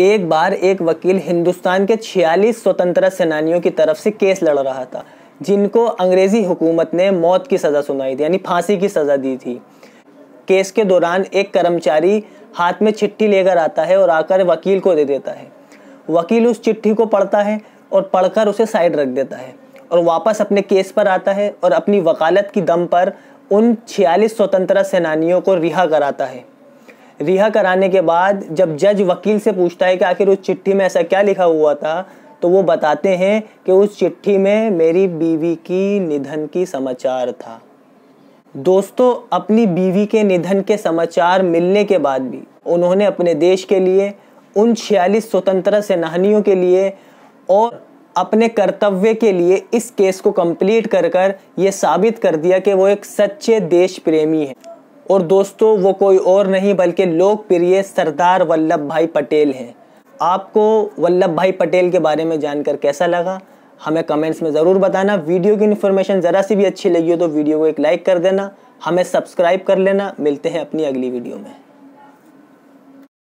एक बार एक वकील हिंदुस्तान के 46 स्वतंत्रता सेनानियों की तरफ से केस लड़ रहा था जिनको अंग्रेज़ी हुकूमत ने मौत की सज़ा सुनाई थी यानी फांसी की सज़ा दी थी केस के दौरान एक कर्मचारी हाथ में चिट्ठी लेकर आता है और आकर वकील को दे देता है वकील उस चिट्ठी को पढ़ता है और पढ़कर उसे साइड रख देता है और वापस अपने केस पर आता है और अपनी वकालत की दम पर उन छियालीस स्वतंत्रता सेनानियों को रिहा कराता है रिहा कराने के बाद जब जज वकील से पूछता है कि आखिर उस चिट्ठी में ऐसा क्या लिखा हुआ था तो वो बताते हैं कि उस चिट्ठी में मेरी बीवी की निधन की समाचार था दोस्तों अपनी बीवी के निधन के समाचार मिलने के बाद भी उन्होंने अपने देश के लिए उन छियालीस स्वतंत्र सेनानियों के लिए और अपने कर्तव्य के लिए इस केस को कंप्लीट कर कर ये साबित कर दिया कि वो एक सच्चे देश प्रेमी है और दोस्तों वो कोई और नहीं बल्कि लोकप्रिय सरदार वल्लभ भाई पटेल हैं आपको वल्लभ भाई पटेल के बारे में जानकर कैसा लगा हमें कमेंट्स में ज़रूर बताना वीडियो की इन्फॉर्मेशन ज़रा सी भी अच्छी लगी हो तो वीडियो को एक लाइक कर देना हमें सब्सक्राइब कर लेना मिलते हैं अपनी अगली वीडियो में